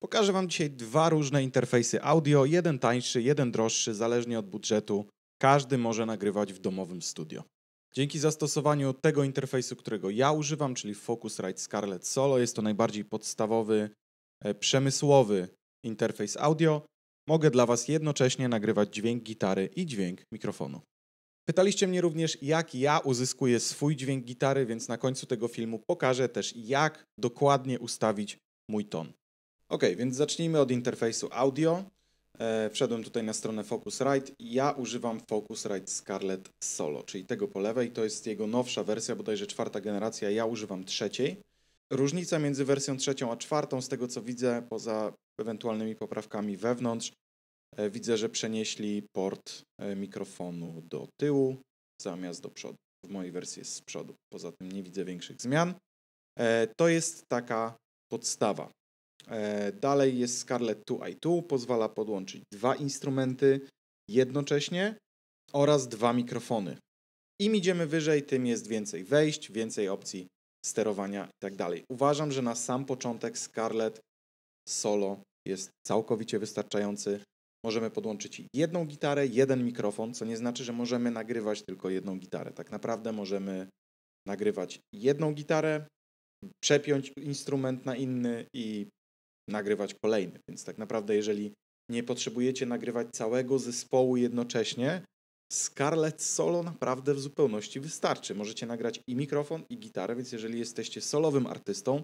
Pokażę Wam dzisiaj dwa różne interfejsy audio, jeden tańszy, jeden droższy, zależnie od budżetu. Każdy może nagrywać w domowym studio. Dzięki zastosowaniu tego interfejsu, którego ja używam, czyli Focusrite Scarlett Solo, jest to najbardziej podstawowy, e, przemysłowy interfejs audio, mogę dla Was jednocześnie nagrywać dźwięk gitary i dźwięk mikrofonu. Pytaliście mnie również, jak ja uzyskuję swój dźwięk gitary, więc na końcu tego filmu pokażę też, jak dokładnie ustawić mój ton. Ok, więc zacznijmy od interfejsu audio. E, wszedłem tutaj na stronę Focusrite. Ja używam Focusrite Scarlett Solo, czyli tego po lewej. To jest jego nowsza wersja, bodajże czwarta generacja. Ja używam trzeciej. Różnica między wersją trzecią a czwartą, z tego co widzę, poza ewentualnymi poprawkami wewnątrz, e, widzę, że przenieśli port e, mikrofonu do tyłu zamiast do przodu. W mojej wersji jest z przodu. Poza tym nie widzę większych zmian. To jest taka podstawa. E, dalej jest Scarlett 2i2, pozwala podłączyć dwa instrumenty jednocześnie oraz dwa mikrofony. Im idziemy wyżej, tym jest więcej wejść, więcej opcji sterowania itd. Tak Uważam, że na sam początek Scarlett solo jest całkowicie wystarczający. Możemy podłączyć jedną gitarę, jeden mikrofon, co nie znaczy, że możemy nagrywać tylko jedną gitarę. Tak naprawdę możemy nagrywać jedną gitarę, przepiąć instrument na inny i nagrywać kolejny. Więc tak naprawdę, jeżeli nie potrzebujecie nagrywać całego zespołu jednocześnie, Scarlett Solo naprawdę w zupełności wystarczy. Możecie nagrać i mikrofon, i gitarę, więc jeżeli jesteście solowym artystą,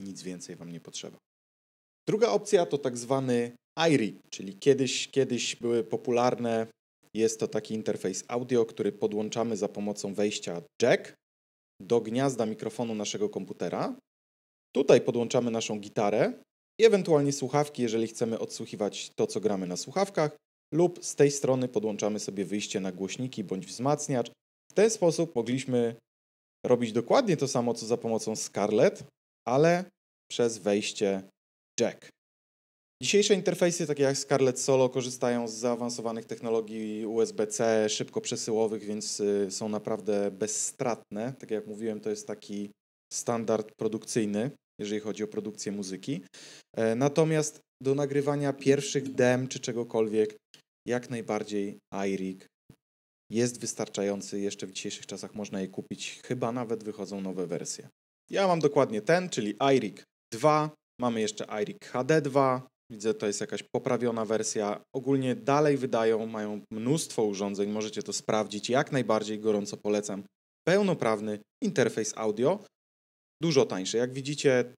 nic więcej wam nie potrzeba. Druga opcja to tak zwany IRI, czyli kiedyś, kiedyś były popularne, jest to taki interfejs audio, który podłączamy za pomocą wejścia jack do gniazda mikrofonu naszego komputera Tutaj podłączamy naszą gitarę i ewentualnie słuchawki, jeżeli chcemy odsłuchiwać to, co gramy na słuchawkach, lub z tej strony podłączamy sobie wyjście na głośniki bądź wzmacniacz. W ten sposób mogliśmy robić dokładnie to samo, co za pomocą Scarlett, ale przez wejście jack. Dzisiejsze interfejsy, takie jak Scarlett Solo, korzystają z zaawansowanych technologii USB-C, szybko przesyłowych, więc y, są naprawdę bezstratne. Tak jak mówiłem, to jest taki standard produkcyjny jeżeli chodzi o produkcję muzyki. E, natomiast do nagrywania pierwszych dem czy czegokolwiek, jak najbardziej iRig jest wystarczający. Jeszcze w dzisiejszych czasach można je kupić. Chyba nawet wychodzą nowe wersje. Ja mam dokładnie ten, czyli iRig 2. Mamy jeszcze iRig HD 2. Widzę, to jest jakaś poprawiona wersja. Ogólnie dalej wydają, mają mnóstwo urządzeń, możecie to sprawdzić. Jak najbardziej gorąco polecam. Pełnoprawny interfejs audio, dużo tańsze. Jak widzicie,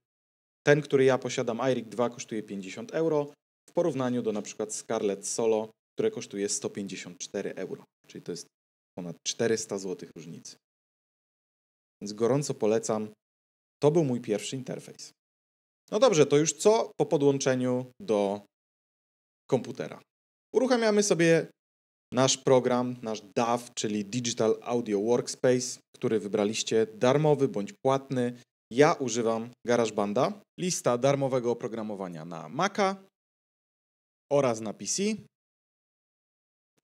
ten, który ja posiadam, IRIC 2, kosztuje 50 euro w porównaniu do na przykład Scarlett Solo, które kosztuje 154 euro, czyli to jest ponad 400 zł różnicy. Więc gorąco polecam. To był mój pierwszy interfejs. No dobrze, to już co po podłączeniu do komputera. Uruchamiamy sobie Nasz program, nasz DAW, czyli Digital Audio Workspace, który wybraliście, darmowy bądź płatny. Ja używam GarageBanda. Lista darmowego oprogramowania na Maca oraz na PC.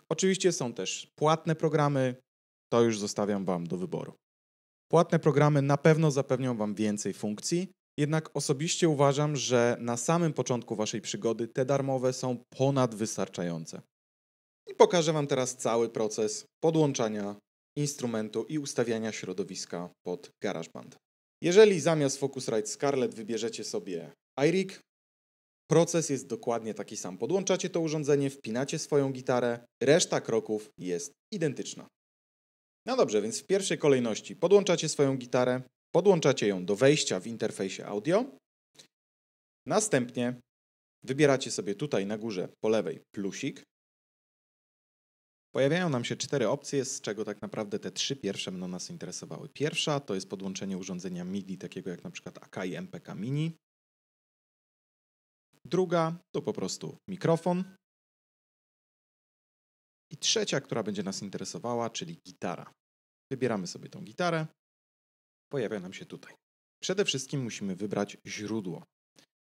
Oczywiście są też płatne programy, to już zostawiam Wam do wyboru. Płatne programy na pewno zapewnią Wam więcej funkcji, jednak osobiście uważam, że na samym początku Waszej przygody te darmowe są ponad wystarczające i pokażę Wam teraz cały proces podłączania instrumentu i ustawiania środowiska pod GarageBand. Jeżeli zamiast Focusrite Scarlett wybierzecie sobie iRig, proces jest dokładnie taki sam. Podłączacie to urządzenie, wpinacie swoją gitarę, reszta kroków jest identyczna. No dobrze, więc w pierwszej kolejności podłączacie swoją gitarę, podłączacie ją do wejścia w interfejsie audio. Następnie wybieracie sobie tutaj na górze po lewej plusik, Pojawiają nam się cztery opcje, z czego tak naprawdę te trzy pierwsze będą nas interesowały. Pierwsza to jest podłączenie urządzenia MIDI, takiego jak na przykład Akai MPK Mini. Druga to po prostu mikrofon. I trzecia, która będzie nas interesowała, czyli gitara. Wybieramy sobie tą gitarę. Pojawia nam się tutaj. Przede wszystkim musimy wybrać źródło.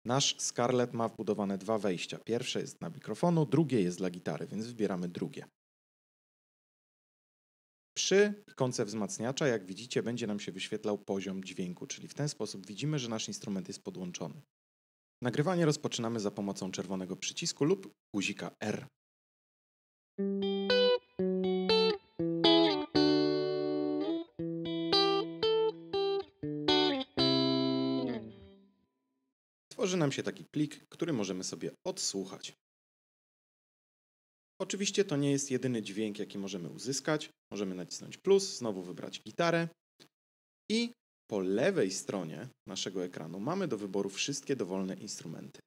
Nasz Scarlett ma wbudowane dwa wejścia. Pierwsze jest dla mikrofonu, drugie jest dla gitary, więc wybieramy drugie. Przy ikonce wzmacniacza, jak widzicie, będzie nam się wyświetlał poziom dźwięku, czyli w ten sposób widzimy, że nasz instrument jest podłączony. Nagrywanie rozpoczynamy za pomocą czerwonego przycisku lub guzika R. Tworzy nam się taki plik, który możemy sobie odsłuchać. Oczywiście to nie jest jedyny dźwięk, jaki możemy uzyskać. Możemy nacisnąć plus, znowu wybrać gitarę i po lewej stronie naszego ekranu mamy do wyboru wszystkie dowolne instrumenty.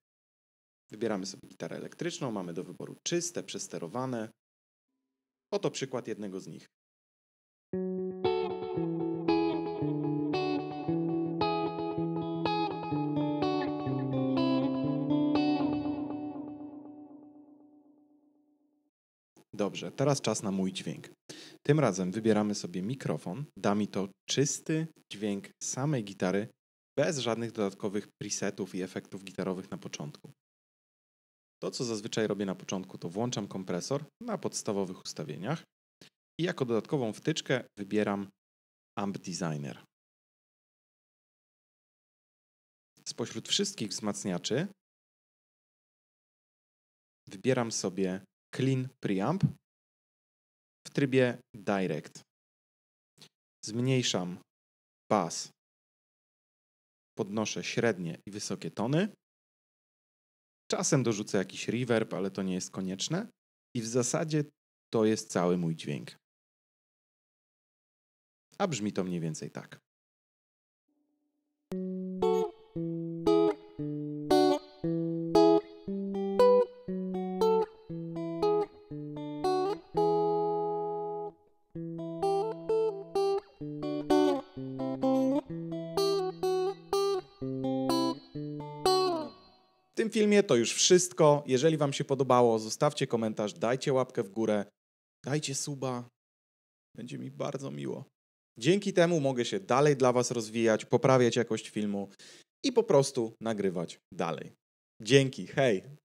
Wybieramy sobie gitarę elektryczną, mamy do wyboru czyste, przesterowane. Oto przykład jednego z nich. Dobrze, teraz czas na mój dźwięk. Tym razem wybieramy sobie mikrofon. Da mi to czysty dźwięk samej gitary, bez żadnych dodatkowych presetów i efektów gitarowych na początku. To, co zazwyczaj robię na początku, to włączam kompresor na podstawowych ustawieniach i jako dodatkową wtyczkę wybieram Amp Designer. Spośród wszystkich wzmacniaczy wybieram sobie clean preamp w trybie direct. Zmniejszam bas, podnoszę średnie i wysokie tony. Czasem dorzucę jakiś reverb, ale to nie jest konieczne. I w zasadzie to jest cały mój dźwięk. A brzmi to mniej więcej tak. filmie to już wszystko. Jeżeli Wam się podobało, zostawcie komentarz, dajcie łapkę w górę, dajcie suba. Będzie mi bardzo miło. Dzięki temu mogę się dalej dla Was rozwijać, poprawiać jakość filmu i po prostu nagrywać dalej. Dzięki, hej!